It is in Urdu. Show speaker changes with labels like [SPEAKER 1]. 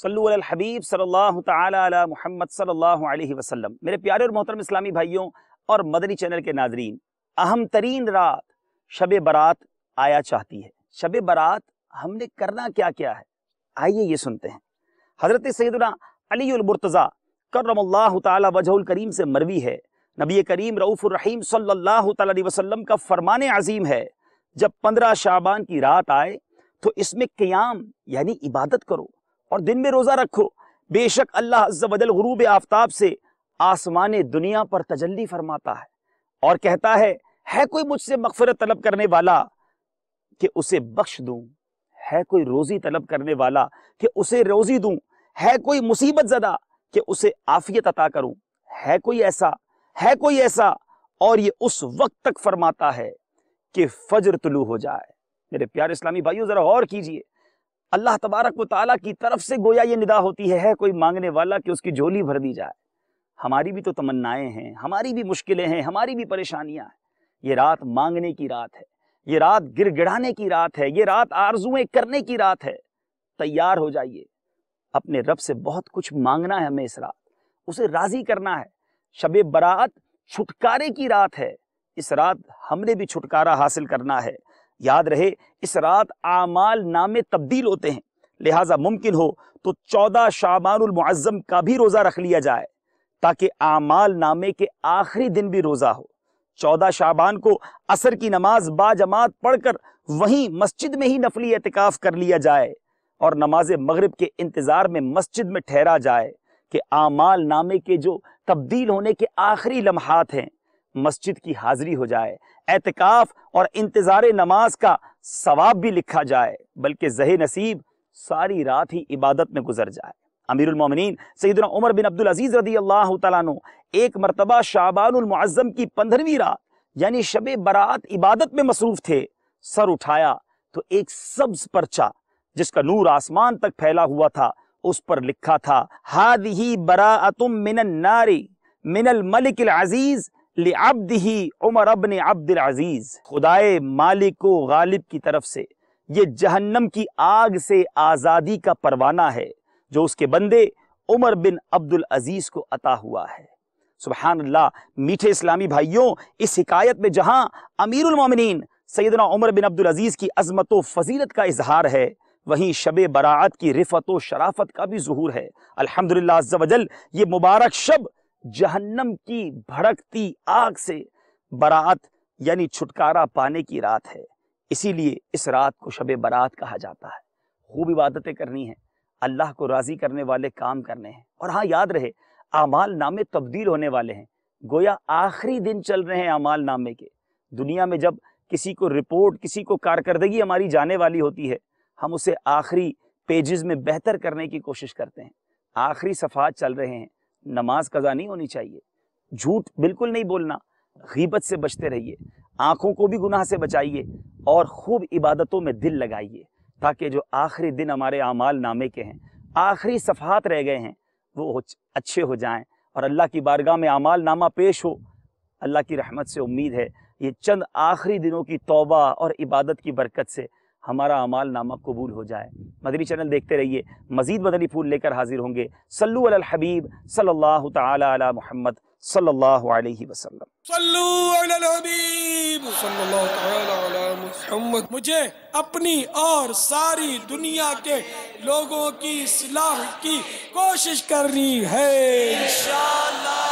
[SPEAKER 1] صلو علی الحبیب صلی اللہ تعالی علی محمد صلی اللہ علیہ وسلم میرے پیارے اور محترم اسلامی بھائیوں اور مدنی چینل کے ناظرین اہم ترین رات شب برات آیا چاہتی ہے شب برات ہم نے کرنا کیا کیا ہے آئیے یہ سنتے ہیں حضرت سیدنا علی المرتضی کرم اللہ تعالی وجہ الکریم سے مروی ہے نبی کریم رعف الرحیم صلی اللہ تعالی وسلم کا فرمان عظیم ہے جب پندرہ شعبان کی رات آئے تو اس میں قیام یعنی عبادت کرو اور دن میں روزہ رکھو بے شک اللہ عز و جل غروب آفتاب سے آسمان دنیا پر تجلی فرماتا ہے اور کہتا ہے ہے کوئی مجھ سے مغفرت طلب کرنے والا کہ اسے بخش دوں ہے کوئی روزی طلب کرنے والا کہ اسے روزی دوں ہے کوئی مصیبت زدہ کہ اسے آفیت عطا کروں ہے کوئی ایسا ہے کوئی ایسا اور یہ اس وقت تک فرماتا ہے کہ فجر طلوع ہو جائے میرے پیارے اسلامی بھائیو ذرا غور کیجئے اللہ تبارک و تعالیٰ کی طرف سے گویا یہ ندا ہوتی ہے ہے کوئی مانگنے والا کہ اس کی جھولی بھر دی جائے ہماری بھی تو تمنائیں ہیں ہماری بھی مشکلیں ہیں ہماری بھی پریشانیاں ہیں یہ رات مانگنے کی رات ہے یہ رات گر گڑانے کی رات ہے یہ رات آرزویں کرنے کی رات ہے تیار ہو جائیے اپنے رب سے بہت کچھ مانگنا ہے ہمیں اس رات اسے راضی کرنا ہے شب برات چھٹکارے کی رات ہے اس رات ہم نے بھی چھٹکارا حاصل کرنا ہے یاد رہے اس رات اعمال نامے تبدیل ہوتے ہیں لہٰذا ممکن ہو تو چودہ شعبان المعظم کا بھی روزہ رکھ لیا جائے تاکہ اعمال نامے کے آخری دن بھی روزہ ہو چودہ شعبان کو اثر کی نماز با جماعت پڑھ کر وہیں مسجد میں ہی نفلی اعتکاف کر لیا جائے اور نماز مغرب کے انتظار میں مسجد میں ٹھہرا جائے کہ اعمال نامے کے جو تبدیل ہونے کے آخری لمحات ہیں مسجد کی حاضری ہو جائے اعتکاف اور انتظار نماز کا ثواب بھی لکھا جائے بلکہ زہ نصیب ساری رات ہی عبادت میں گزر جائے امیر المومنین سیدنا عمر بن عبدالعزیز رضی اللہ تعالیٰ عنہ ایک مرتبہ شعبان المعظم کی پندرہویں رات یعنی شب برات عبادت میں مصروف تھے سر اٹھایا تو ایک سبز پرچہ جس کا نور آسمان تک پھیلا ہوا تھا اس پر لکھا تھا ہادہی براعتم من النار من الملک العزیز خدائے مالک و غالب کی طرف سے یہ جہنم کی آگ سے آزادی کا پروانہ ہے جو اس کے بندے عمر بن عبد العزیز کو عطا ہوا ہے سبحان اللہ میٹھے اسلامی بھائیوں اس حکایت میں جہاں امیر المومنین سیدنا عمر بن عبد العزیز کی عظمت و فضیلت کا اظہار ہے وہیں شب براعت کی رفت و شرافت کا بھی ظہور ہے و جل یہ مبارک شب جہنم کی بھڑکتی آگ سے برات یعنی چھٹکارا پانے کی رات ہے اسی لیے اس رات کو شب برات کہا جاتا ہے خوب عبادتیں کرنی ہیں اللہ کو راضی کرنے والے کام کرنے ہیں اور ہاں یاد رہے اعمال نامے تبدیل ہونے والے ہیں گویا آخری دن چل رہے ہیں اعمال نامے کے دنیا میں جب کسی کو رپورٹ کسی کو کارکردگی ہماری جانے والی ہوتی ہے ہم اسے آخری پیجز میں بہتر کرنے کی کوشش کرتے ہیں آخری صفحات چل رہے ہیں نماز قضا نہیں ہونی چاہیے جھوٹ بالکل نہیں بولنا غیبت سے بچتے رہیے آنکھوں کو بھی گناہ سے بچائیے اور خوب عبادتوں میں دل لگائیے تاکہ جو آخری دن ہمارے اعمال نامے کے ہیں آخری صفحات رہ گئے ہیں وہ اچھے ہو جائیں اور اللہ کی بارگاہ میں اعمال نامہ پیش ہو اللہ کی رحمت سے امید ہے یہ چند آخری دنوں کی توبہ اور عبادت کی برکت سے ہمارا عمال نامہ قبول ہو جائے مدنی چینل دیکھتے رہیے مزید مدنی پھول لے کر حاضر ہوں گے صلو علی الحبیب صلی اللہ تعالی علی محمد صلی اللہ علیہ وسلم صلو علی الحبیب صلی اللہ تعالی علی محمد مجھے اپنی اور ساری دنیا کے لوگوں کی صلاح کی کوشش کرنی ہے انشاءاللہ